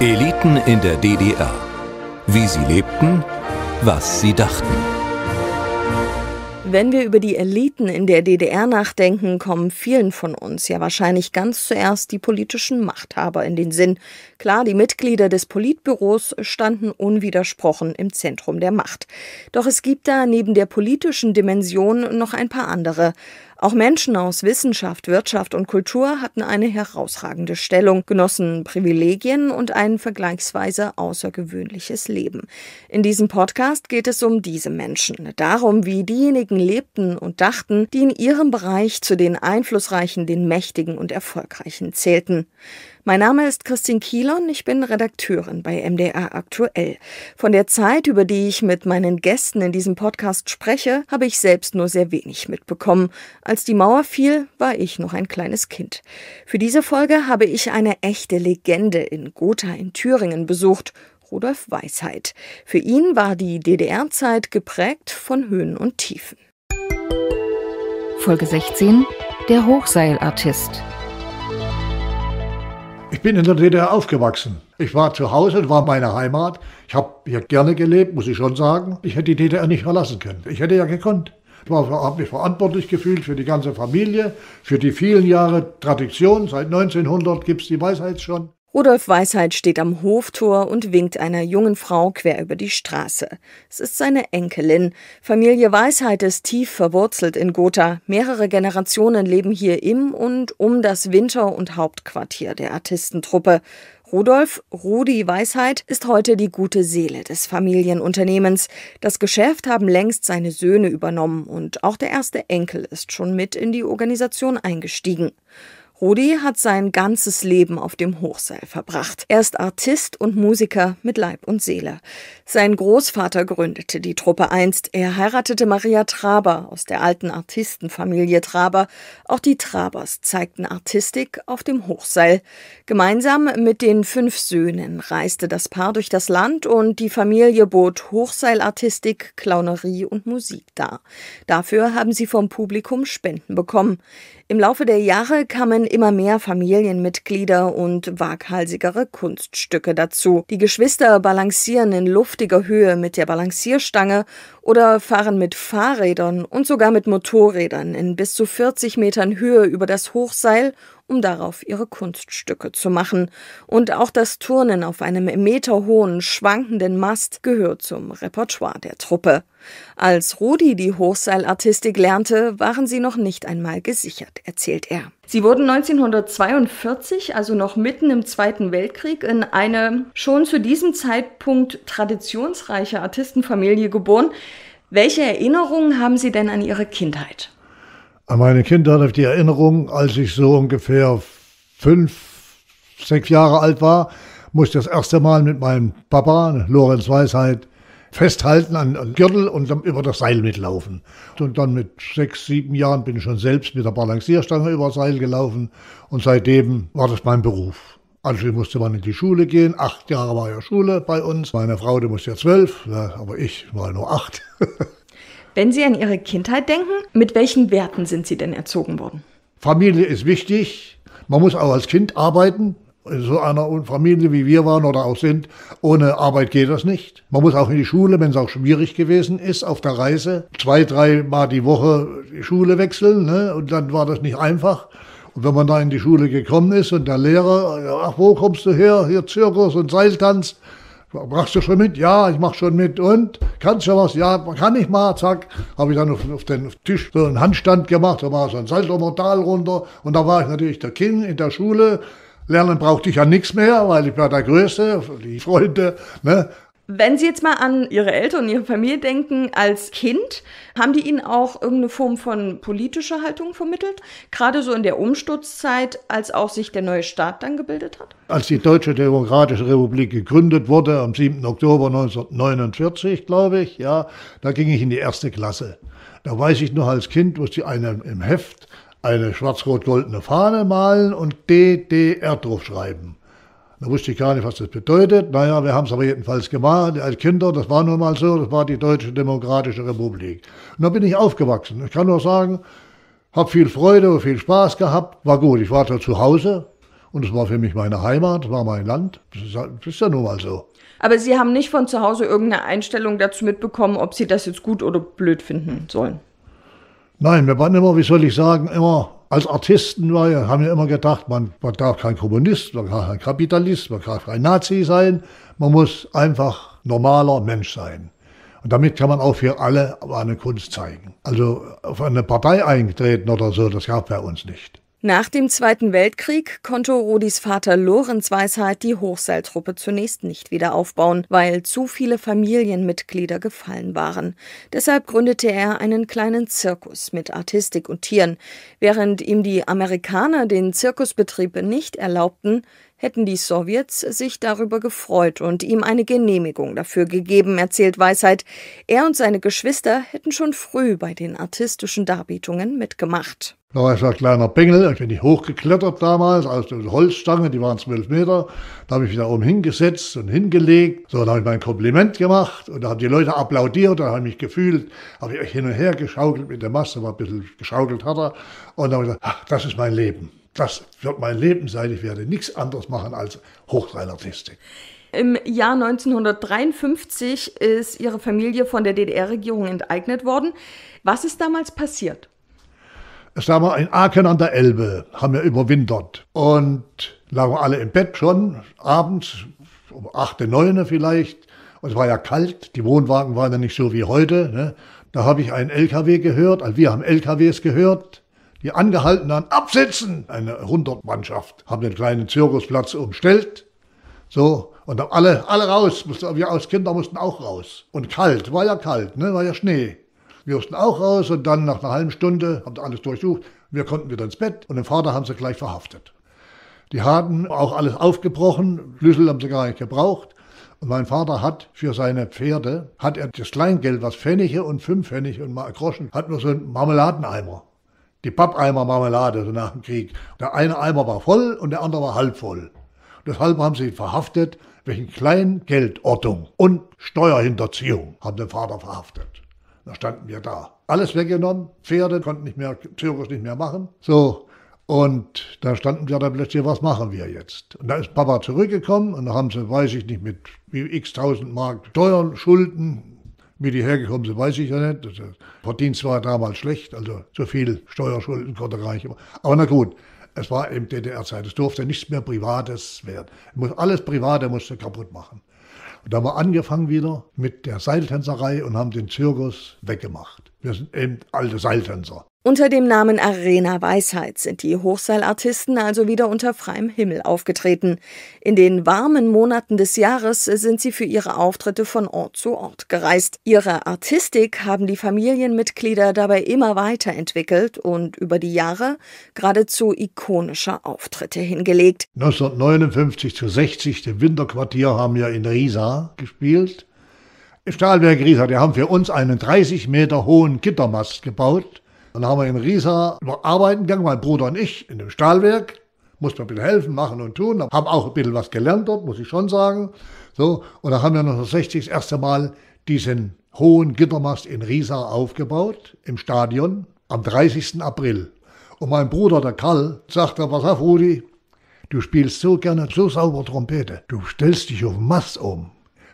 Eliten in der DDR. Wie sie lebten, was sie dachten. Wenn wir über die Eliten in der DDR nachdenken, kommen vielen von uns ja wahrscheinlich ganz zuerst die politischen Machthaber in den Sinn. Klar, die Mitglieder des Politbüros standen unwidersprochen im Zentrum der Macht. Doch es gibt da neben der politischen Dimension noch ein paar andere. Auch Menschen aus Wissenschaft, Wirtschaft und Kultur hatten eine herausragende Stellung, genossen Privilegien und ein vergleichsweise außergewöhnliches Leben. In diesem Podcast geht es um diese Menschen, darum, wie diejenigen lebten und dachten, die in ihrem Bereich zu den Einflussreichen, den Mächtigen und Erfolgreichen zählten. Mein Name ist Christine Kielon, ich bin Redakteurin bei MDR Aktuell. Von der Zeit, über die ich mit meinen Gästen in diesem Podcast spreche, habe ich selbst nur sehr wenig mitbekommen. Als die Mauer fiel, war ich noch ein kleines Kind. Für diese Folge habe ich eine echte Legende in Gotha in Thüringen besucht Rudolf Weisheit. Für ihn war die DDR-Zeit geprägt von Höhen und Tiefen. Folge 16 Der Hochseilartist ich bin in der DDR aufgewachsen. Ich war zu Hause, war meine Heimat. Ich habe hier gerne gelebt, muss ich schon sagen. Ich hätte die DDR nicht verlassen können. Ich hätte ja gekonnt. Ich habe mich verantwortlich gefühlt für die ganze Familie, für die vielen Jahre Tradition. Seit 1900 gibt es die Weisheit schon. Rudolf Weisheit steht am Hoftor und winkt einer jungen Frau quer über die Straße. Es ist seine Enkelin. Familie Weisheit ist tief verwurzelt in Gotha. Mehrere Generationen leben hier im und um das Winter- und Hauptquartier der Artistentruppe. Rudolf Rudi Weisheit ist heute die gute Seele des Familienunternehmens. Das Geschäft haben längst seine Söhne übernommen und auch der erste Enkel ist schon mit in die Organisation eingestiegen. Rudi hat sein ganzes Leben auf dem Hochseil verbracht. Er ist Artist und Musiker mit Leib und Seele. Sein Großvater gründete die Truppe einst. Er heiratete Maria Traber aus der alten Artistenfamilie Traber. Auch die Trabers zeigten Artistik auf dem Hochseil. Gemeinsam mit den fünf Söhnen reiste das Paar durch das Land und die Familie bot Hochseilartistik, Clownerie und Musik dar. Dafür haben sie vom Publikum Spenden bekommen. Im Laufe der Jahre kamen immer mehr Familienmitglieder und waghalsigere Kunststücke dazu. Die Geschwister balancieren in luftiger Höhe mit der Balancierstange oder fahren mit Fahrrädern und sogar mit Motorrädern in bis zu 40 Metern Höhe über das Hochseil um darauf ihre Kunststücke zu machen. Und auch das Turnen auf einem meterhohen, schwankenden Mast gehört zum Repertoire der Truppe. Als Rudi die Hochseilartistik lernte, waren sie noch nicht einmal gesichert, erzählt er. Sie wurden 1942, also noch mitten im Zweiten Weltkrieg, in eine schon zu diesem Zeitpunkt traditionsreiche Artistenfamilie geboren. Welche Erinnerungen haben Sie denn an Ihre Kindheit? An meine Kindheit habe ich die Erinnerung, als ich so ungefähr fünf, sechs Jahre alt war, musste ich das erste Mal mit meinem Papa, ne, Lorenz Weisheit, festhalten an, an Gürtel und dann über das Seil mitlaufen. Und dann mit sechs, sieben Jahren bin ich schon selbst mit der Balancierstange über das Seil gelaufen und seitdem war das mein Beruf. Anschließend also musste man in die Schule gehen. Acht Jahre war ja Schule bei uns. Meine Frau, die musste ja zwölf, ne, aber ich war nur acht. Wenn Sie an Ihre Kindheit denken, mit welchen Werten sind Sie denn erzogen worden? Familie ist wichtig. Man muss auch als Kind arbeiten. In so einer Familie, wie wir waren oder auch sind, ohne Arbeit geht das nicht. Man muss auch in die Schule, wenn es auch schwierig gewesen ist, auf der Reise zwei, drei Mal die Woche die Schule wechseln. Ne? Und dann war das nicht einfach. Und wenn man da in die Schule gekommen ist und der Lehrer, ach, wo kommst du her? Hier Zirkus und Seiltanz. Machst du schon mit? Ja, ich mach schon mit. Und kannst du was? Ja, kann ich mal, zack. Habe ich dann auf, auf, den Tisch so einen Handstand gemacht, da war so ein Salto-Mortal runter und da war ich natürlich der King in der Schule. Lernen brauchte ich ja nichts mehr, weil ich war der Größte, die Freunde, ne? Wenn Sie jetzt mal an Ihre Eltern und Ihre Familie denken, als Kind, haben die Ihnen auch irgendeine Form von politischer Haltung vermittelt? Gerade so in der Umsturzzeit, als auch sich der neue Staat dann gebildet hat? Als die Deutsche Demokratische Republik gegründet wurde, am 7. Oktober 1949, glaube ich, ja, da ging ich in die erste Klasse. Da weiß ich noch als Kind, musste einer im Heft eine schwarz-rot-goldene Fahne malen und DDR draufschreiben. schreiben. Da wusste ich gar nicht, was das bedeutet. Naja, wir haben es aber jedenfalls gemacht als Kinder. Das war nun mal so. Das war die Deutsche Demokratische Republik. Und da bin ich aufgewachsen. Ich kann nur sagen, habe viel Freude und viel Spaß gehabt. War gut. Ich war da zu Hause und es war für mich meine Heimat, es war mein Land. Das ist, halt, das ist ja nun mal so. Aber Sie haben nicht von zu Hause irgendeine Einstellung dazu mitbekommen, ob Sie das jetzt gut oder blöd finden sollen? Nein, wir waren immer, wie soll ich sagen, immer als Artisten war, haben wir immer gedacht, man, man darf kein Kommunist, man darf kein Kapitalist, man darf kein Nazi sein. Man muss einfach normaler Mensch sein. Und damit kann man auch für alle eine Kunst zeigen. Also auf eine Partei eingetreten oder so, das gab bei uns nicht. Nach dem Zweiten Weltkrieg konnte Rodis Vater Lorenz Weisheit die Hochseiltruppe zunächst nicht wieder aufbauen, weil zu viele Familienmitglieder gefallen waren. Deshalb gründete er einen kleinen Zirkus mit Artistik und Tieren. Während ihm die Amerikaner den Zirkusbetrieb nicht erlaubten, hätten die Sowjets sich darüber gefreut und ihm eine Genehmigung dafür gegeben, erzählt Weisheit. Er und seine Geschwister hätten schon früh bei den artistischen Darbietungen mitgemacht. Da war ich so ein kleiner Bengel ich bin nicht hochgeklettert damals, aus also den Holzstangen, die waren zwölf Meter. Da habe ich mich da oben hingesetzt und hingelegt. So, da habe ich mein Kompliment gemacht und da haben die Leute applaudiert, da habe ich mich gefühlt, habe ich hin und her geschaukelt mit der Masse, war ein bisschen geschaukelt hat er. Und da habe ich gesagt, ach, das ist mein Leben. Das wird mein Leben sein. Ich werde nichts anderes machen als Hochseilartistik. Im Jahr 1953 ist Ihre Familie von der DDR-Regierung enteignet worden. Was ist damals passiert? sagen wir, in Aachen an der Elbe haben wir überwintert. Und lagen alle im Bett schon, abends, um 8, 9 vielleicht. Und es war ja kalt, die Wohnwagen waren ja nicht so wie heute. Ne? Da habe ich einen LKW gehört, also wir haben LKWs gehört, die angehalten haben, absitzen! Eine 100-Mannschaft haben den kleinen Zirkusplatz umstellt. So, und dann alle, alle raus, mussten, wir als Kinder mussten auch raus. Und kalt, war ja kalt, ne? war ja Schnee. Wir mussten auch raus und dann nach einer halben Stunde haben sie alles durchsucht. Wir konnten wieder ins Bett und den Vater haben sie gleich verhaftet. Die hatten auch alles aufgebrochen, Schlüssel haben sie gar nicht gebraucht. Und mein Vater hat für seine Pferde, hat er das Kleingeld, was Pfennige und fünf Pfennige und mal Groschen, hat nur so einen Marmeladeneimer. Die Pappeimer Marmelade, so nach dem Krieg. Der eine Eimer war voll und der andere war halb voll. Deshalb haben sie verhaftet welchen Kleingeldortung und Steuerhinterziehung, haben den Vater verhaftet. Da standen wir da. Alles weggenommen, Pferde konnten nicht mehr, theoretisch nicht mehr machen. So, und da standen wir da plötzlich, was machen wir jetzt? Und da ist Papa zurückgekommen und da haben sie, weiß ich nicht, mit x tausend Mark Steuern, Schulden, wie die hergekommen sind, weiß ich ja nicht. Das äh, Verdienst war damals schlecht, also so viel Steuerschulden konnte reichen. Aber na gut, es war eben DDR-Zeit, es durfte nichts mehr Privates werden. Alles Private musste kaputt machen. Und da haben wir angefangen wieder mit der Seiltänzerei und haben den Zirkus weggemacht. Wir sind eben alte Seiltänzer. Unter dem Namen Arena Weisheit sind die Hochseilartisten also wieder unter freiem Himmel aufgetreten. In den warmen Monaten des Jahres sind sie für ihre Auftritte von Ort zu Ort gereist. Ihre Artistik haben die Familienmitglieder dabei immer weiterentwickelt und über die Jahre geradezu ikonische Auftritte hingelegt. 1959 zu 60, dem Winterquartier, haben wir in Riesa gespielt. Stahlwerk Riesa, die haben für uns einen 30 Meter hohen Gittermast gebaut dann haben wir in Riesa arbeiten gegangen, mein Bruder und ich, in dem Stahlwerk. Mussten ein bisschen helfen, machen und tun. Haben auch ein bisschen was gelernt dort, muss ich schon sagen. So, und dann haben wir 1960 das erste Mal diesen hohen Gittermast in Riesa aufgebaut, im Stadion, am 30. April. Und mein Bruder, der Karl, sagte, pass auf, Rudi, du spielst so gerne so sauber Trompete. Du stellst dich auf den Mast um,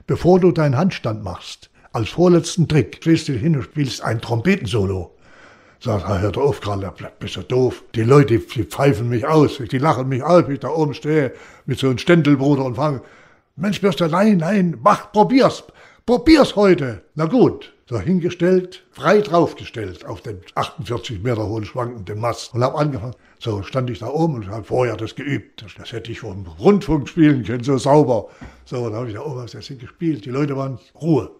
bevor du deinen Handstand machst. Als vorletzten Trick stellst du dich hin und spielst ein Trompetensolo. Sagt, ah, hör auf, Karl, bist du doof. Die Leute, die pfeifen mich aus, die lachen mich aus, wie ich da oben stehe, mit so einem Ständelbruder und fange, Mensch, bist du, nein, nein, mach, probier's, probier's heute. Na gut, so hingestellt, frei draufgestellt auf dem 48 Meter hohen schwankenden Mast und hab angefangen. So stand ich da oben und habe vorher das geübt. Das, das hätte ich vom Rundfunk spielen können, so sauber. So, dann habe ich da oben das jetzt gespielt. Die Leute waren Ruhe.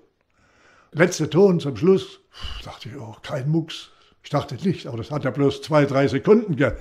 Letzter Ton zum Schluss. Pff, dachte ich, oh, kein Mucks. Ich dachte nicht, aber das hat ja bloß zwei, drei Sekunden. Ge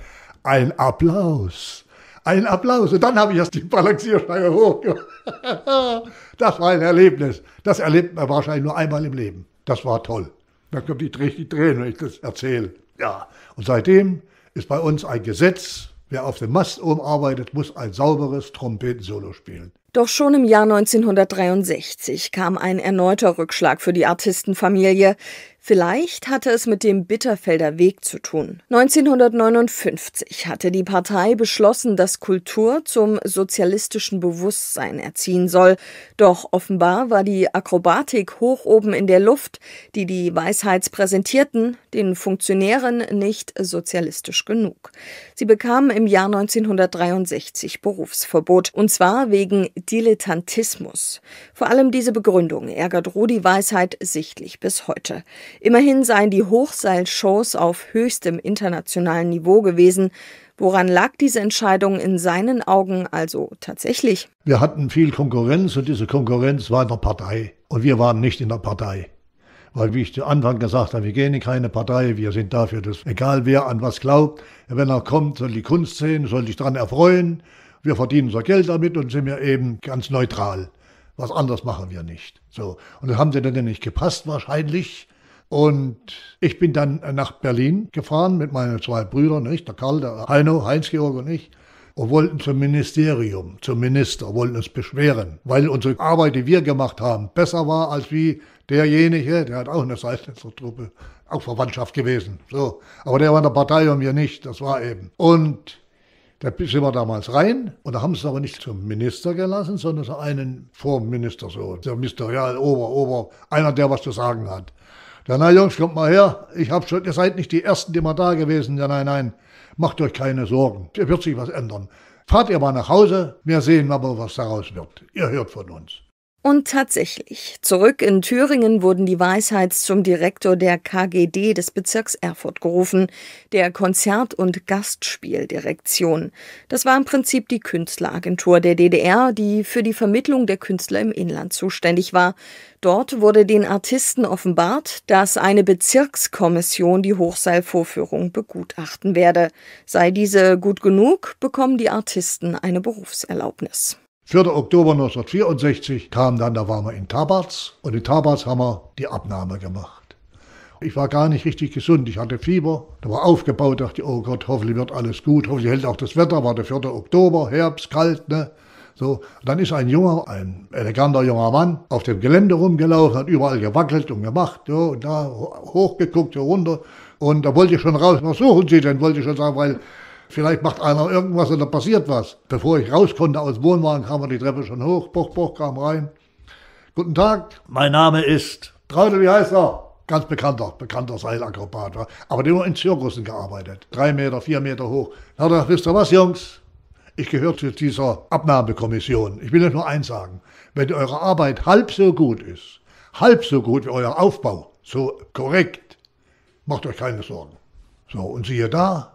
ein Applaus. Ein Applaus. Und dann habe ich erst die Balancierstange hoch. das war ein Erlebnis. Das erlebt man wahrscheinlich nur einmal im Leben. Das war toll. Da kommt die, die Tränen, wenn ich das erzähle. Ja. Und seitdem ist bei uns ein Gesetz, Wer auf dem Mast oben arbeitet, muss ein sauberes Trompetensolo spielen. Doch schon im Jahr 1963 kam ein erneuter Rückschlag für die Artistenfamilie. Vielleicht hatte es mit dem Bitterfelder Weg zu tun. 1959 hatte die Partei beschlossen, dass Kultur zum sozialistischen Bewusstsein erziehen soll, doch offenbar war die Akrobatik hoch oben in der Luft, die die Weisheitspräsentierten den Funktionären nicht sozialistisch genug. Sie bekamen im Jahr 1963 Berufsverbot, und zwar wegen Dilettantismus. Vor allem diese Begründung ärgert Rudi Weisheit sichtlich bis heute. Immerhin seien die Hochseilshows auf höchstem internationalen Niveau gewesen. Woran lag diese Entscheidung in seinen Augen also tatsächlich? Wir hatten viel Konkurrenz und diese Konkurrenz war in der Partei. Und wir waren nicht in der Partei. Weil, wie ich zu Anfang gesagt habe, wir gehen in keine Partei, wir sind dafür, dass egal wer an was glaubt, wenn er kommt, soll die Kunst sehen, soll sich daran erfreuen. Wir verdienen unser Geld damit und sind ja eben ganz neutral. Was anderes machen wir nicht. So. Und das haben sie dann nicht gepasst, wahrscheinlich. Und ich bin dann äh, nach Berlin gefahren mit meinen zwei Brüdern, nicht? der Karl, der Heino, Heinz-Georg und ich und wollten zum Ministerium, zum Minister, wollten uns beschweren, weil unsere Arbeit, die wir gemacht haben, besser war als wie derjenige, der hat auch eine Truppe, auch Verwandtschaft gewesen. So. Aber der war in der Partei und wir nicht, das war eben. Und da sind wir damals rein und da haben sie es aber nicht zum Minister gelassen, sondern zu einem Vorminister, so, der Ministerial, Ober, Ober, einer, der was zu sagen hat. Ja, na Jungs, kommt mal her. Ich hab schon, ihr seid nicht die Ersten, die mal da gewesen. Ja, nein, nein. Macht euch keine Sorgen. Hier wird sich was ändern. Fahrt ihr mal nach Hause. Wir sehen aber, was daraus wird. Ihr hört von uns. Und tatsächlich, zurück in Thüringen wurden die Weisheits zum Direktor der KGD des Bezirks Erfurt gerufen, der Konzert- und Gastspieldirektion. Das war im Prinzip die Künstleragentur der DDR, die für die Vermittlung der Künstler im Inland zuständig war. Dort wurde den Artisten offenbart, dass eine Bezirkskommission die Hochseilvorführung begutachten werde. Sei diese gut genug, bekommen die Artisten eine Berufserlaubnis. 4. Oktober 1964 kam dann, da waren wir in Tabarz und in Tabarz haben wir die Abnahme gemacht. Ich war gar nicht richtig gesund, ich hatte Fieber, da war aufgebaut, dachte, oh Gott, hoffentlich wird alles gut, hoffentlich hält auch das Wetter, war der 4. Oktober, Herbst, kalt, ne? So, dann ist ein junger, ein eleganter junger Mann auf dem Gelände rumgelaufen, hat überall gewackelt und gemacht, so, und da hochgeguckt, so runter. Und da wollte ich schon raus, was suchen Sie denn? Wollte ich schon sagen, weil Vielleicht macht einer irgendwas und da passiert was. Bevor ich raus konnte aus dem Wohnwagen, kam er die Treppe schon hoch, poch, poch, kam rein. Guten Tag, mein Name ist Traudel, wie heißt er? Ganz bekannter, bekannter Seilakrobat. Aber der nur in Zirkussen gearbeitet. Drei Meter, vier Meter hoch. Na, da wisst ihr was, Jungs? Ich gehöre zu dieser Abnahmekommission. Ich will euch nur eins sagen. Wenn eure Arbeit halb so gut ist, halb so gut wie euer Aufbau, so korrekt, macht euch keine Sorgen. So, und siehe da,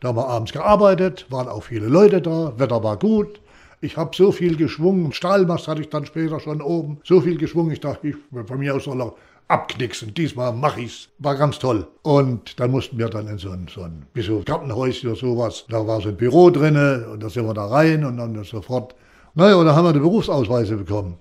da haben wir abends gearbeitet, waren auch viele Leute da, Wetter war gut. Ich habe so viel geschwungen, Stahlmast hatte ich dann später schon oben, so viel geschwungen, ich dachte, ich, von mir aus soll er abknicksen, diesmal mach ich's. War ganz toll. Und dann mussten wir dann in so ein, so ein so Gartenhäuschen oder sowas, da war so ein Büro drinne und da sind wir da rein und dann sofort. Naja, und dann haben wir die Berufsausweise bekommen.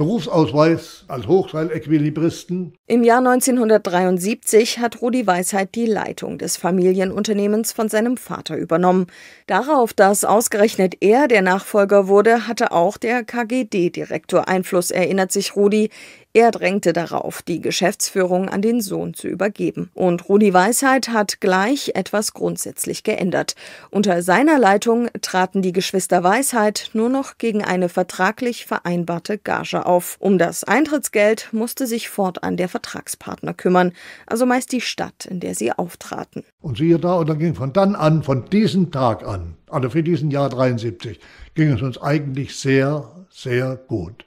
Berufsausweis als Hochseilequilibristen. Im Jahr 1973 hat Rudi Weisheit die Leitung des Familienunternehmens von seinem Vater übernommen. Darauf, dass ausgerechnet er der Nachfolger wurde, hatte auch der KGD-Direktor Einfluss, erinnert sich Rudi. Er drängte darauf, die Geschäftsführung an den Sohn zu übergeben. Und Rudi Weisheit hat gleich etwas grundsätzlich geändert. Unter seiner Leitung traten die Geschwister Weisheit nur noch gegen eine vertraglich vereinbarte Gage auf. Um das Eintrittsgeld musste sich fortan der Vertragspartner kümmern, also meist die Stadt, in der sie auftraten. Und siehe da, und dann ging von dann an, von diesem Tag an, also für diesen Jahr 73, ging es uns eigentlich sehr, sehr gut.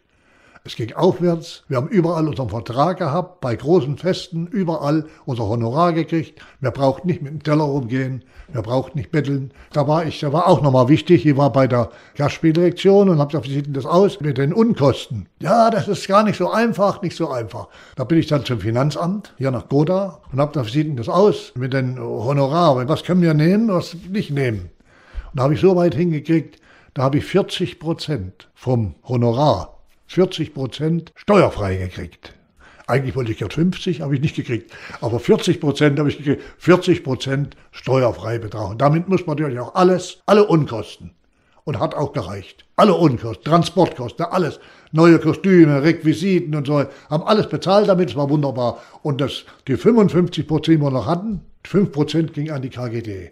Es ging aufwärts. Wir haben überall unseren Vertrag gehabt, bei großen Festen, überall unser Honorar gekriegt. Wir brauchten nicht mit dem Teller umgehen, Wir brauchten nicht betteln. Da war ich, da war auch nochmal wichtig. Ich war bei der Gastspieldirektion und habe gesagt, wie sieht denn das aus mit den Unkosten? Ja, das ist gar nicht so einfach, nicht so einfach. Da bin ich dann zum Finanzamt, hier nach Goda, und habe gesagt, wie sieht denn das aus mit den Honorar? Was können wir nehmen, was nicht nehmen? Und da habe ich so weit hingekriegt, da habe ich 40 Prozent vom Honorar 40 Prozent steuerfrei gekriegt. Eigentlich wollte ich gerade 50, habe ich nicht gekriegt. Aber 40 Prozent habe ich gekriegt. 40 Prozent steuerfrei betragen. Damit muss man natürlich auch alles, alle Unkosten. Und hat auch gereicht. Alle Unkosten, Transportkosten, alles. Neue Kostüme, Requisiten und so. Haben alles bezahlt damit. Es war wunderbar. Und das, die 55 Prozent, die wir noch hatten, 5 Prozent ging an die KGD.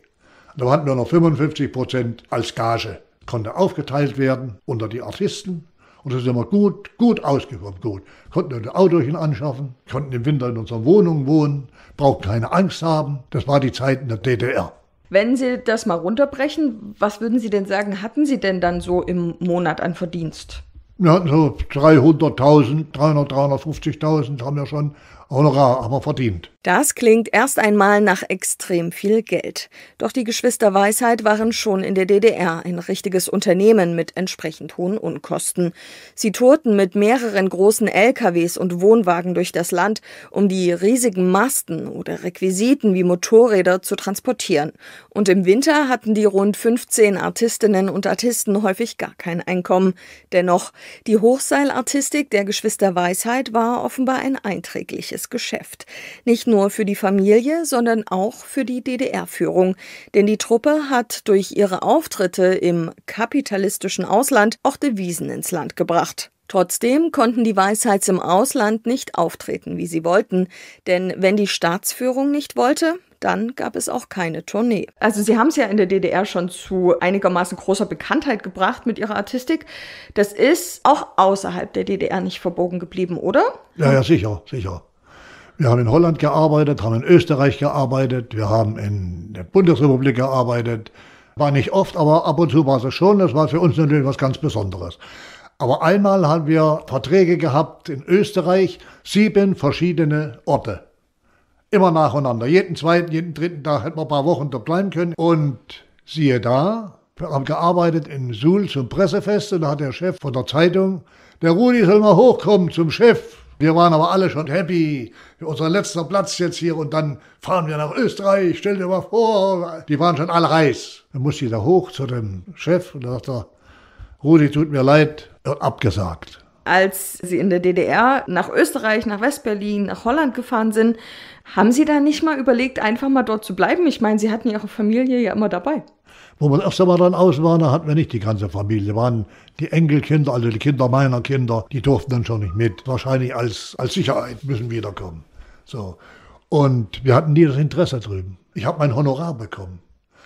Da hatten wir noch 55 Prozent als Gage. Konnte aufgeteilt werden unter die Artisten und da sind wir gut, gut ausgekommen, gut. Konnten ein Autochen anschaffen, konnten im Winter in unserer Wohnung wohnen, braucht keine Angst haben. Das war die Zeit in der DDR. Wenn Sie das mal runterbrechen, was würden Sie denn sagen, hatten Sie denn dann so im Monat an Verdienst? Wir hatten so 300.000, 300, 350.000 haben wir schon Honorar aber verdient. Das klingt erst einmal nach extrem viel Geld. Doch die Geschwister Weisheit waren schon in der DDR ein richtiges Unternehmen mit entsprechend hohen Unkosten. Sie tourten mit mehreren großen LKWs und Wohnwagen durch das Land, um die riesigen Masten oder Requisiten wie Motorräder zu transportieren. Und im Winter hatten die rund 15 Artistinnen und Artisten häufig gar kein Einkommen. Dennoch, die Hochseilartistik der Geschwister Weisheit war offenbar ein einträgliches heißes Geschäft. Nicht nur für die Familie, sondern auch für die DDR-Führung. Denn die Truppe hat durch ihre Auftritte im kapitalistischen Ausland auch Devisen ins Land gebracht. Trotzdem konnten die Weisheits im Ausland nicht auftreten, wie sie wollten. Denn wenn die Staatsführung nicht wollte, dann gab es auch keine Tournee. Also sie haben es ja in der DDR schon zu einigermaßen großer Bekanntheit gebracht mit ihrer Artistik. Das ist auch außerhalb der DDR nicht verbogen geblieben, oder? Ja, ja, sicher, sicher. Wir haben in Holland gearbeitet, haben in Österreich gearbeitet, wir haben in der Bundesrepublik gearbeitet. War nicht oft, aber ab und zu war es schon. Das war für uns natürlich was ganz Besonderes. Aber einmal haben wir Verträge gehabt in Österreich, sieben verschiedene Orte. Immer nacheinander. Jeden zweiten, jeden dritten Tag hätten wir ein paar Wochen dort bleiben können. Und siehe da, wir haben gearbeitet in Suhl zum Pressefest und da hat der Chef von der Zeitung, der Rudi soll mal hochkommen zum Chef. Wir waren aber alle schon happy. Unser letzter Platz jetzt hier und dann fahren wir nach Österreich. Stell dir mal vor, die waren schon alle heiß. Dann musste ich da hoch zu dem Chef und da sagt er, Rudi, tut mir leid, er hat abgesagt. Als Sie in der DDR nach Österreich, nach Westberlin, nach Holland gefahren sind, haben Sie da nicht mal überlegt, einfach mal dort zu bleiben? Ich meine, Sie hatten Ihre Familie ja immer dabei. Wo wir das erste Mal dann aus waren, da hatten wir nicht die ganze Familie. Waren die Enkelkinder, also die Kinder meiner Kinder, die durften dann schon nicht mit. Wahrscheinlich als, als Sicherheit müssen wiederkommen. So. Und wir hatten nie das Interesse drüben. Ich habe mein Honorar bekommen.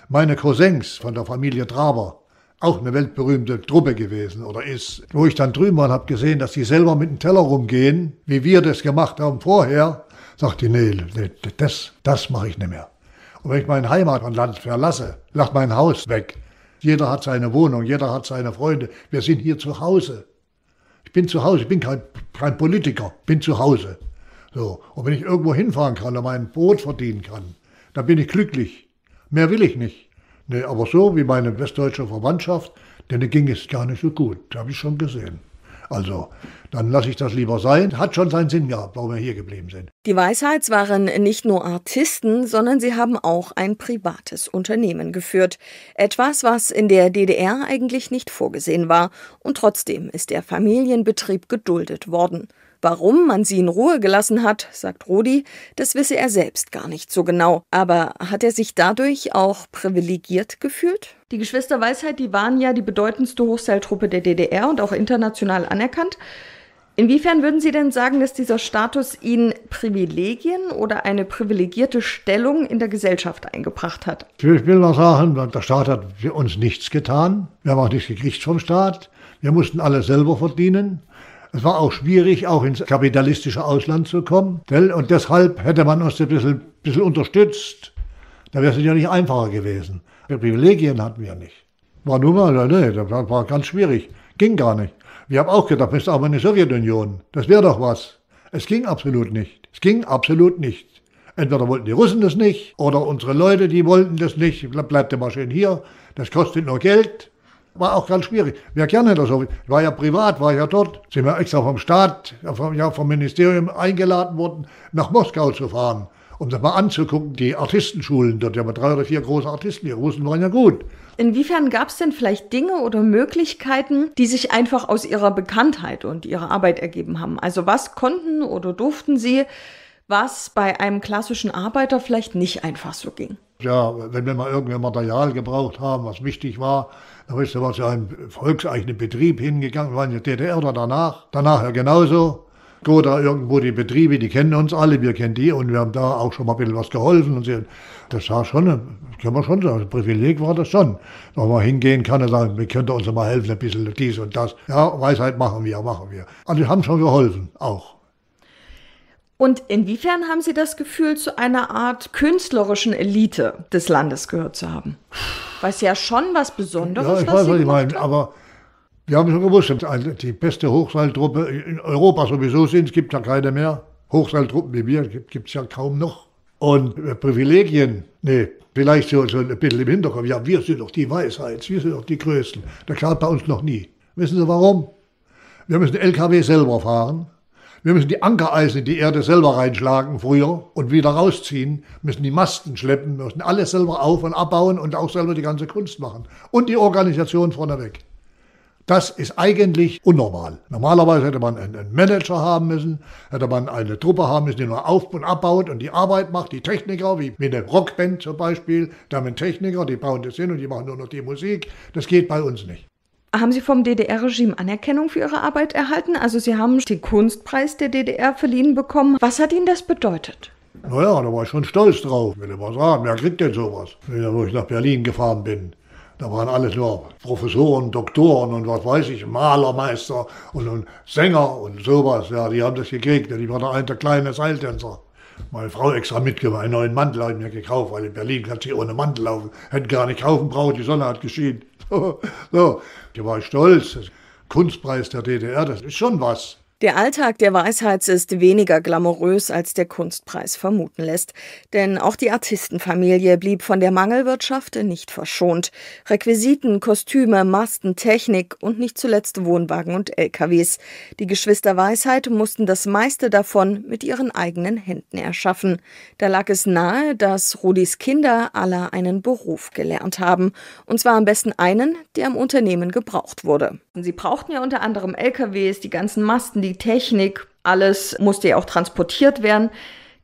Meine Cousins von der Familie Traber, auch eine weltberühmte Truppe gewesen oder ist, wo ich dann drüben war und habe gesehen, dass die selber mit dem Teller rumgehen, wie wir das gemacht haben vorher, sagte ich, nee, nee das, das mache ich nicht mehr. Und wenn ich mein Heimat und Land verlasse, lacht mein Haus weg. Jeder hat seine Wohnung, jeder hat seine Freunde. Wir sind hier zu Hause. Ich bin zu Hause, ich bin kein, kein Politiker, bin zu Hause. So. Und wenn ich irgendwo hinfahren kann und mein Brot verdienen kann, dann bin ich glücklich. Mehr will ich nicht. Nee, aber so wie meine westdeutsche Verwandtschaft, denen ging es gar nicht so gut. Das habe ich schon gesehen. Also, dann lasse ich das lieber sein. Hat schon seinen Sinn gehabt, warum wir hier geblieben sind. Die Weisheits waren nicht nur Artisten, sondern sie haben auch ein privates Unternehmen geführt. Etwas, was in der DDR eigentlich nicht vorgesehen war. Und trotzdem ist der Familienbetrieb geduldet worden. Warum man sie in Ruhe gelassen hat, sagt Rudi, das wisse er selbst gar nicht so genau. Aber hat er sich dadurch auch privilegiert gefühlt? Die Geschwister Weisheit, die waren ja die bedeutendste Hochseiltruppe der DDR und auch international anerkannt. Inwiefern würden Sie denn sagen, dass dieser Status Ihnen Privilegien oder eine privilegierte Stellung in der Gesellschaft eingebracht hat? Ich will noch sagen, der Staat hat für uns nichts getan. Wir haben auch nichts gekriegt vom Staat. Wir mussten alles selber verdienen. Es war auch schwierig, auch ins kapitalistische Ausland zu kommen. Und deshalb hätte man uns ein bisschen, bisschen unterstützt. Da wäre es ja nicht einfacher gewesen. Privilegien hatten wir nicht. War nur mal, nee, das war ganz schwierig. Ging gar nicht. Wir haben auch gedacht, Mist, aber eine Sowjetunion, das wäre doch was. Es ging absolut nicht. Es ging absolut nicht. Entweder wollten die Russen das nicht oder unsere Leute, die wollten das nicht. Bleibt immer schön hier. Das kostet nur Geld war auch ganz schwierig. Wer gerne das so war ja privat, war ja dort, sind wir extra vom Staat, vom, ja, vom Ministerium eingeladen worden, nach Moskau zu fahren, um das mal anzugucken, die Artistenschulen dort. Ja, aber drei oder vier große Artisten, die Russen waren ja gut. Inwiefern gab es denn vielleicht Dinge oder Möglichkeiten, die sich einfach aus ihrer Bekanntheit und ihrer Arbeit ergeben haben? Also was konnten oder durften sie, was bei einem klassischen Arbeiter vielleicht nicht einfach so ging? Ja, wenn wir mal irgendein Material gebraucht haben, was wichtig war, da ist er mal zu einem volkseigenen Betrieb hingegangen, war in der DDR oder danach. Danach ja genauso. da irgendwo die Betriebe, die kennen uns alle, wir kennen die und wir haben da auch schon mal ein bisschen was geholfen. Und sie, das war schon, können wir schon sagen, Privileg war das schon. Nochmal hingehen kann und sagen, wir könnten uns mal helfen, ein bisschen dies und das. Ja, Weisheit machen wir, machen wir. Also die haben schon geholfen, auch. Und inwiefern haben Sie das Gefühl, zu einer Art künstlerischen Elite des Landes gehört zu haben? Was ja schon was Besonderes ist. Ja, ich weiß, was ich meine, aber wir haben schon gewusst, also die beste Hochseiltruppe in Europa sowieso sind, es gibt ja keine mehr. Hochseiltruppen wie wir gibt es ja kaum noch. Und äh, Privilegien, nee, vielleicht so, so ein bisschen im Hinterkopf. Ja, wir sind doch die Weisheit, wir sind doch die Größten. Das gab bei uns noch nie. Wissen Sie warum? Wir müssen LKW selber fahren. Wir müssen die Ankereisen in die Erde selber reinschlagen früher und wieder rausziehen, müssen die Masten schleppen, müssen alles selber auf- und abbauen und auch selber die ganze Kunst machen. Und die Organisation vorneweg. Das ist eigentlich unnormal. Normalerweise hätte man einen Manager haben müssen, hätte man eine Truppe haben müssen, die nur auf- und abbaut und die Arbeit macht, die Techniker, wie mit der Rockband zum Beispiel, da haben wir Techniker, die bauen das hin und die machen nur noch die Musik. Das geht bei uns nicht. Haben Sie vom DDR-Regime Anerkennung für Ihre Arbeit erhalten? Also Sie haben den Kunstpreis der DDR verliehen bekommen. Was hat Ihnen das bedeutet? Naja, da war ich schon stolz drauf. Ich Will immer sagen, wer kriegt denn sowas? Wo ich nach Berlin gefahren bin, da waren alles nur Professoren, Doktoren und was weiß ich, Malermeister und, und Sänger und sowas. Ja, die haben das gekriegt. Ich war da ein der kleine Seiltänzer. Meine Frau extra mitgebracht, einen neuen Mantel habe ich mir gekauft, weil in Berlin kann sie ohne Mantel laufen. Hätte gar nicht kaufen braucht, die Sonne hat geschienen. So, so, ich war stolz. Kunstpreis der DDR, das ist schon was. Der Alltag der Weisheit ist weniger glamourös, als der Kunstpreis vermuten lässt. Denn auch die Artistenfamilie blieb von der Mangelwirtschaft nicht verschont. Requisiten, Kostüme, Masten, Technik und nicht zuletzt Wohnwagen und LKWs. Die Geschwister Weisheit mussten das meiste davon mit ihren eigenen Händen erschaffen. Da lag es nahe, dass Rudis Kinder aller einen Beruf gelernt haben. Und zwar am besten einen, der im Unternehmen gebraucht wurde. Sie brauchten ja unter anderem LKWs, die ganzen Masten, die die Technik, alles musste ja auch transportiert werden.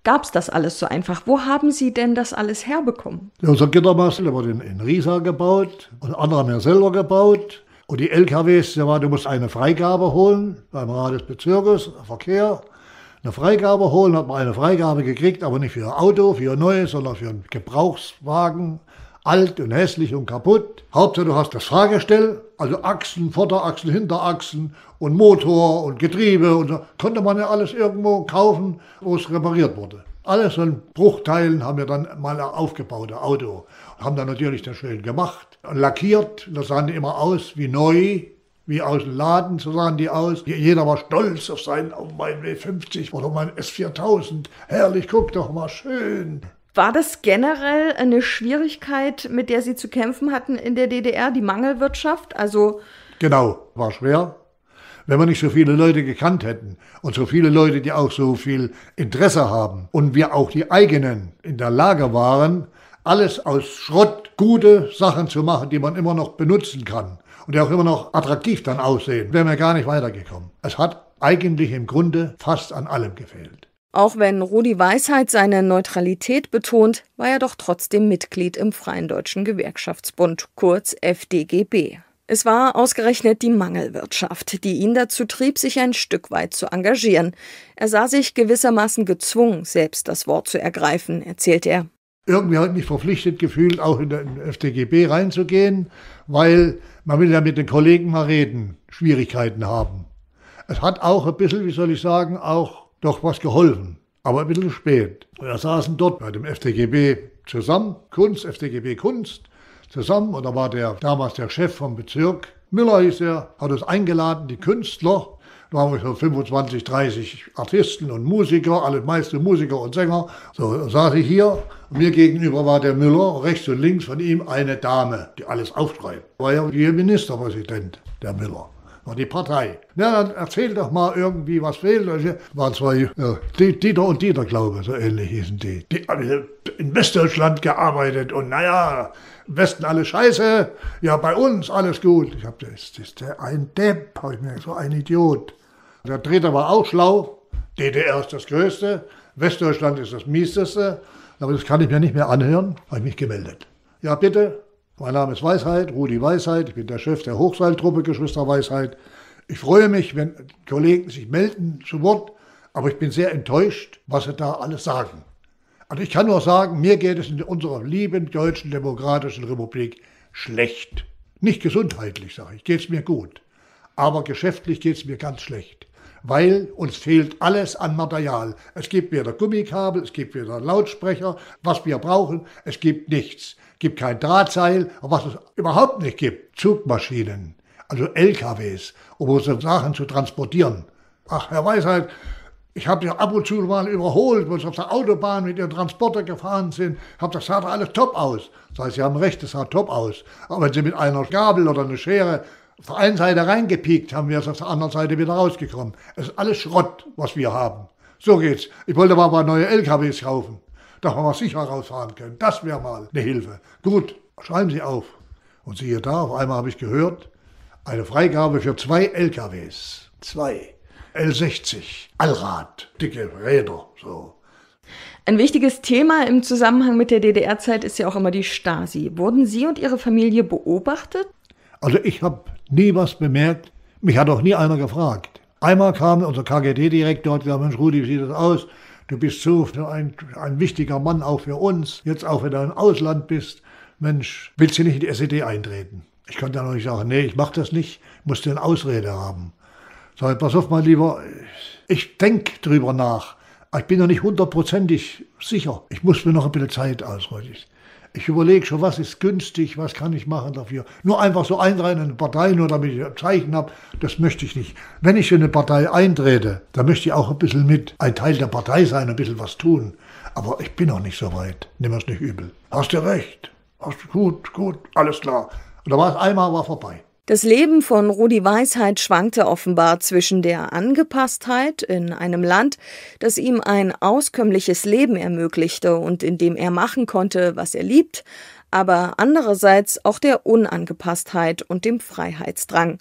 Gab es das alles so einfach? Wo haben Sie denn das alles herbekommen? unser Gittermastel, der wurde in, in Riesa gebaut und andere haben ja selber gebaut. Und die LKWs, da war, du musst eine Freigabe holen beim Rat des Bezirkes, Verkehr. Eine Freigabe holen, hat man eine Freigabe gekriegt, aber nicht für ein Auto, für ein neues, sondern für einen Gebrauchswagen alt und hässlich und kaputt. Hauptsache du hast das Fahrgestell, also Achsen, Vorderachsen, Hinterachsen und Motor und Getriebe und so. konnte man ja alles irgendwo kaufen, wo es repariert wurde. Alles in Bruchteilen haben wir dann mal aufgebaut, ein Auto. Haben dann natürlich das schön gemacht und lackiert. Das sahen die immer aus wie neu, wie aus dem Laden, so sahen die aus. Jeder war stolz auf seinen, auf meinen W50 oder mein S4000. Herrlich, guck doch mal, schön. War das generell eine Schwierigkeit, mit der Sie zu kämpfen hatten in der DDR, die Mangelwirtschaft? Also genau, war schwer. Wenn wir nicht so viele Leute gekannt hätten und so viele Leute, die auch so viel Interesse haben und wir auch die eigenen in der Lage waren, alles aus Schrott gute Sachen zu machen, die man immer noch benutzen kann und die auch immer noch attraktiv dann aussehen, wären wir gar nicht weitergekommen. Es hat eigentlich im Grunde fast an allem gefehlt. Auch wenn Rudi Weisheit seine Neutralität betont, war er doch trotzdem Mitglied im Freien Deutschen Gewerkschaftsbund, kurz FDGB. Es war ausgerechnet die Mangelwirtschaft, die ihn dazu trieb, sich ein Stück weit zu engagieren. Er sah sich gewissermaßen gezwungen, selbst das Wort zu ergreifen, erzählt er. Irgendwie hat mich verpflichtet gefühlt, auch in den FDGB reinzugehen, weil man will ja mit den Kollegen mal reden, Schwierigkeiten haben. Es hat auch ein bisschen, wie soll ich sagen, auch doch was geholfen, aber ein bisschen spät. Wir saßen dort bei dem FTGB zusammen, Kunst, FTGB Kunst, zusammen und da war der damals der Chef vom Bezirk, Müller hieß er, hat uns eingeladen, die Künstler, da waren wir so 25, 30 Artisten und Musiker, alle meiste Musiker und Sänger. So saß ich hier, mir gegenüber war der Müller, rechts und links von ihm eine Dame, die alles aufschreibt. War ja hier Ministerpräsident, der Müller war die Partei. Na, dann erzähl doch mal irgendwie, was fehlt. Also, waren zwei, ja, äh, Dieter und Dieter, glaube ich, so ähnlich hießen die. Die haben in Westdeutschland gearbeitet und naja, Westen alles scheiße, ja, bei uns alles gut. Ich habe das, das ist der ein Depp, habe ich mir so ein Idiot. Der Dritte war auch schlau. DDR ist das Größte, Westdeutschland ist das Mieseste. Aber das kann ich mir nicht mehr anhören, habe ich mich gemeldet. Ja, bitte, mein Name ist Weisheit, Rudi Weisheit. Ich bin der Chef der Hochseiltruppe Geschwister Weisheit. Ich freue mich, wenn Kollegen sich melden zu Wort, aber ich bin sehr enttäuscht, was sie da alles sagen. Also ich kann nur sagen, mir geht es in unserer lieben deutschen demokratischen Republik schlecht. Nicht gesundheitlich, sage ich, geht es mir gut. Aber geschäftlich geht es mir ganz schlecht weil uns fehlt alles an Material. Es gibt weder Gummikabel, es gibt weder Lautsprecher, was wir brauchen, es gibt nichts gibt kein Drahtseil. Aber was es überhaupt nicht gibt, Zugmaschinen, also LKWs, um unsere Sachen zu transportieren. Ach, Herr Weisheit, ich habe sie ab und zu mal überholt, wo sie auf der Autobahn mit ihrem Transporter gefahren sind. Hab das sah doch alles top aus. Das heißt, Sie haben recht, das sah top aus. Aber wenn Sie mit einer Gabel oder einer Schere auf der einen Seite reingepiekt haben, wir es auf der anderen Seite wieder rausgekommen. Es ist alles Schrott, was wir haben. So geht's. Ich wollte aber mal neue LKWs kaufen. Da haben wir sicher rausfahren können. Das wäre mal eine Hilfe. Gut, schreiben Sie auf. Und siehe da, auf einmal habe ich gehört, eine Freigabe für zwei LKWs. Zwei. L60, Allrad, dicke Räder, so. Ein wichtiges Thema im Zusammenhang mit der DDR-Zeit ist ja auch immer die Stasi. Wurden Sie und Ihre Familie beobachtet? Also ich habe nie was bemerkt. Mich hat auch nie einer gefragt. Einmal kam unser KGD-Direktor und gesagt, Mensch Rudi, wie sieht das aus? du bist so ein, ein wichtiger Mann auch für uns, jetzt auch wenn du im Ausland bist, Mensch, willst du nicht in die SED eintreten? Ich konnte dann auch nicht sagen, nee, ich mach das nicht, Musst du eine Ausrede haben. Sag ich, pass auf, mein Lieber, ich denk drüber nach. Ich bin noch nicht hundertprozentig sicher. Ich muss mir noch ein bisschen Zeit ausrollen. Ich überlege schon, was ist günstig, was kann ich machen dafür. Nur einfach so eintreten in eine Partei, nur damit ich ein Zeichen habe, das möchte ich nicht. Wenn ich in eine Partei eintrete, dann möchte ich auch ein bisschen mit ein Teil der Partei sein, ein bisschen was tun. Aber ich bin noch nicht so weit. Nimm es nicht übel. Hast du recht. Hast du gut, gut, alles klar. Und da war es einmal, war vorbei. Das Leben von Rudi Weisheit schwankte offenbar zwischen der Angepasstheit in einem Land, das ihm ein auskömmliches Leben ermöglichte und in dem er machen konnte, was er liebt, aber andererseits auch der Unangepasstheit und dem Freiheitsdrang.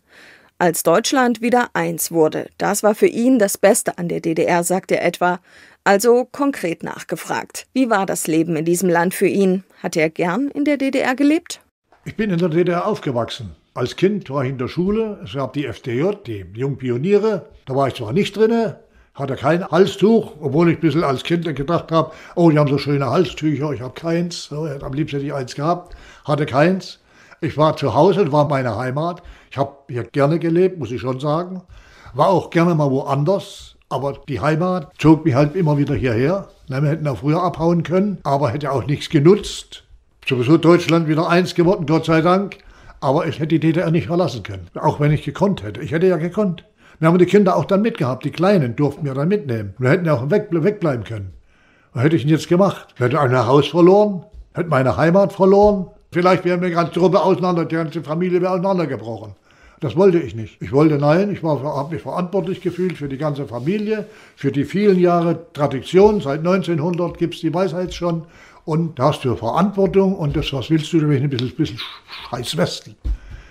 Als Deutschland wieder eins wurde, das war für ihn das Beste an der DDR, sagt er etwa. Also konkret nachgefragt. Wie war das Leben in diesem Land für ihn? Hat er gern in der DDR gelebt? Ich bin in der DDR aufgewachsen. Als Kind war ich in der Schule, es gab die FDJ, die Jungpioniere, da war ich zwar nicht drin, hatte kein Halstuch, obwohl ich ein bisschen als Kind gedacht habe, oh, die haben so schöne Halstücher, ich habe keins, so, am liebsten hätte ich eins gehabt, hatte keins. Ich war zu Hause, das war meine Heimat, ich habe hier gerne gelebt, muss ich schon sagen, war auch gerne mal woanders, aber die Heimat zog mich halt immer wieder hierher. Na, wir hätten auch früher abhauen können, aber hätte auch nichts genutzt. Sowieso Deutschland wieder eins geworden, Gott sei Dank. Aber ich hätte die DDR nicht verlassen können, auch wenn ich gekonnt hätte. Ich hätte ja gekonnt. Wir haben die Kinder auch dann mitgehabt, die Kleinen durften wir dann mitnehmen. Wir hätten ja auch weg, wegbleiben können. Was hätte ich denn jetzt gemacht? Ich hätte ein Haus verloren, hätten meine Heimat verloren. Vielleicht wäre mir die ganze Gruppe auseinander, die ganze Familie wäre auseinandergebrochen. Das wollte ich nicht. Ich wollte nein, ich habe mich verantwortlich gefühlt für die ganze Familie, für die vielen Jahre Tradition. Seit 1900 gibt es die Weisheit schon und da hast du Verantwortung und das, was willst du, da ein bisschen, bisschen scheiß Westen.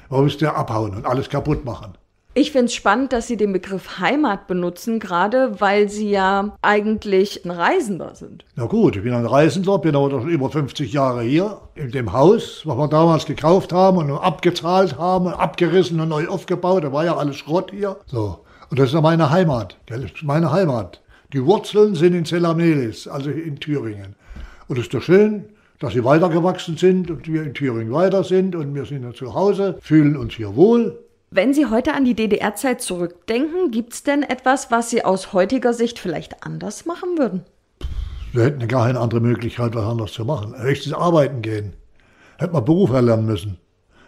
Warum willst du ja abhauen und alles kaputt machen? Ich finde es spannend, dass Sie den Begriff Heimat benutzen, gerade weil Sie ja eigentlich ein Reisender sind. Na gut, ich bin ein Reisender, bin aber schon über 50 Jahre hier, in dem Haus, was wir damals gekauft haben und abgezahlt haben abgerissen und neu aufgebaut. Da war ja alles Schrott hier. So. Und das ist ja meine Heimat. Das ist meine Heimat. Die Wurzeln sind in Zelamelis, also in Thüringen. Und es ist doch schön, dass sie weitergewachsen sind und wir in Thüringen weiter sind und wir sind ja zu Hause, fühlen uns hier wohl. Wenn Sie heute an die DDR-Zeit zurückdenken, gibt es denn etwas, was Sie aus heutiger Sicht vielleicht anders machen würden? Wir hätten gar keine andere Möglichkeit, was anders zu machen. Höchstens arbeiten gehen. Hätte man Beruf erlernen müssen.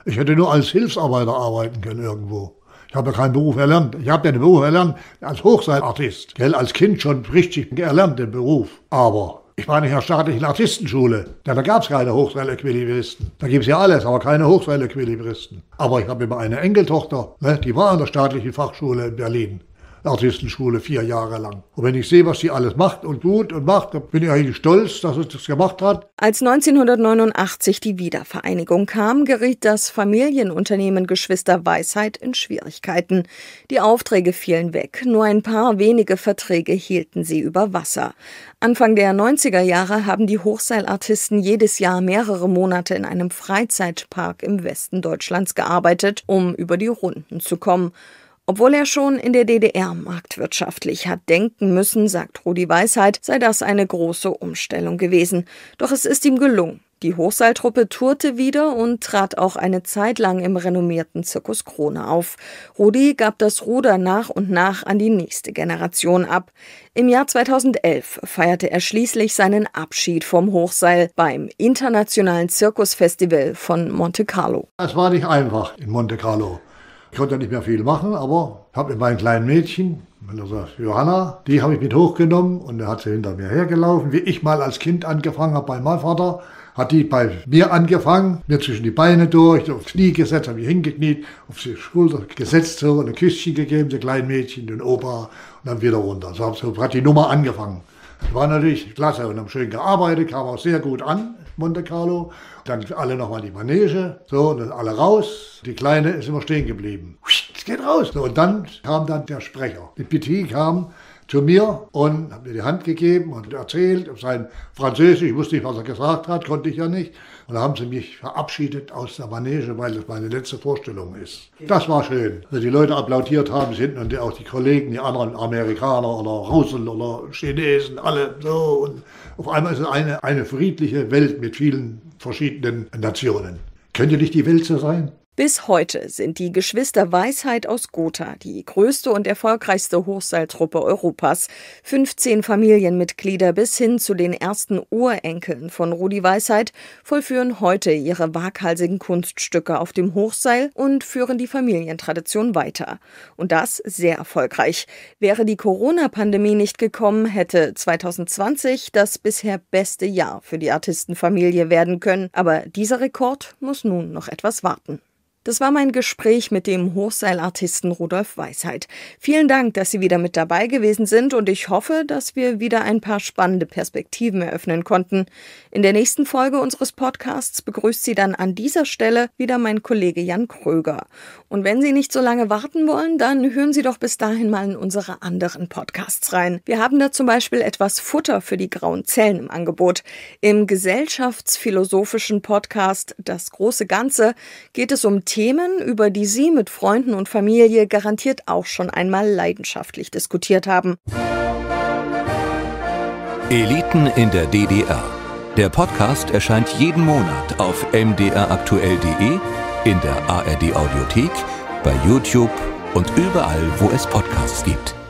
Ich hätte nur als Hilfsarbeiter arbeiten können irgendwo. Ich habe ja keinen Beruf erlernt. Ich habe ja den Beruf erlernt als Hochseilartist. Gell? Als Kind schon richtig erlernt den Beruf. Aber ich war nicht in der staatlichen Artistenschule, denn da gab es keine Hochseilequilibristen. Da gibt es ja alles, aber keine Hochseilequilibristen. Aber ich habe immer eine Enkeltochter, ne? die war an der staatlichen Fachschule in Berlin. Artistenschule vier Jahre lang. Und wenn ich sehe, was sie alles macht und tut und macht, dann bin ich eigentlich stolz, dass es das gemacht hat. Als 1989 die Wiedervereinigung kam, geriet das Familienunternehmen Geschwister Weisheit in Schwierigkeiten. Die Aufträge fielen weg. Nur ein paar wenige Verträge hielten sie über Wasser. Anfang der 90er Jahre haben die Hochseilartisten jedes Jahr mehrere Monate in einem Freizeitpark im Westen Deutschlands gearbeitet, um über die Runden zu kommen. Obwohl er schon in der DDR marktwirtschaftlich hat denken müssen, sagt Rudi Weisheit, sei das eine große Umstellung gewesen. Doch es ist ihm gelungen. Die Hochseiltruppe tourte wieder und trat auch eine Zeit lang im renommierten Zirkus Krone auf. Rudi gab das Ruder nach und nach an die nächste Generation ab. Im Jahr 2011 feierte er schließlich seinen Abschied vom Hochseil beim Internationalen Zirkusfestival von Monte Carlo. Es war nicht einfach in Monte Carlo. Ich konnte nicht mehr viel machen, aber habe mit meinem kleinen Mädchen, also Johanna, die habe ich mit hochgenommen und dann hat sie hinter mir hergelaufen. Wie ich mal als Kind angefangen habe bei meinem Vater, hat die bei mir angefangen, mir zwischen die Beine durch, aufs Knie gesetzt, habe ich hingekniet, auf die Schulter gesetzt so, und ein Küsschen gegeben, dem kleinen Mädchen, den Opa und dann wieder runter. so hat die Nummer angefangen. War natürlich klasse und haben schön gearbeitet, kam auch sehr gut an, Monte Carlo. Dann alle nochmal die Manege, so, und dann alle raus. Die Kleine ist immer stehen geblieben. Es geht raus. So, und dann kam dann der Sprecher. Die Petit kam zu mir und hat mir die Hand gegeben und erzählt auf sein Französisch. Ich wusste nicht, was er gesagt hat, konnte ich ja nicht. Und da haben sie mich verabschiedet aus der Manege, weil das meine letzte Vorstellung ist. Das war schön. Also die Leute applaudiert haben, sind und auch die Kollegen, die anderen Amerikaner oder Russen oder Chinesen, alle so. Und auf einmal ist es eine, eine friedliche Welt mit vielen verschiedenen Nationen. Könnte nicht die Welt so sein? Bis heute sind die Geschwister Weisheit aus Gotha die größte und erfolgreichste Hochseiltruppe Europas. 15 Familienmitglieder bis hin zu den ersten Urenkeln von Rudi Weisheit vollführen heute ihre waghalsigen Kunststücke auf dem Hochseil und führen die Familientradition weiter. Und das sehr erfolgreich. Wäre die Corona-Pandemie nicht gekommen, hätte 2020 das bisher beste Jahr für die Artistenfamilie werden können. Aber dieser Rekord muss nun noch etwas warten. Das war mein Gespräch mit dem Hochseilartisten Rudolf Weisheit. Vielen Dank, dass Sie wieder mit dabei gewesen sind und ich hoffe, dass wir wieder ein paar spannende Perspektiven eröffnen konnten. In der nächsten Folge unseres Podcasts begrüßt Sie dann an dieser Stelle wieder mein Kollege Jan Kröger. Und wenn Sie nicht so lange warten wollen, dann hören Sie doch bis dahin mal in unsere anderen Podcasts rein. Wir haben da zum Beispiel etwas Futter für die grauen Zellen im Angebot. Im gesellschaftsphilosophischen Podcast Das große Ganze geht es um Themen, über die Sie mit Freunden und Familie garantiert auch schon einmal leidenschaftlich diskutiert haben. Eliten in der DDR. Der Podcast erscheint jeden Monat auf mdraktuell.de in der ARD Audiothek, bei YouTube und überall, wo es Podcasts gibt.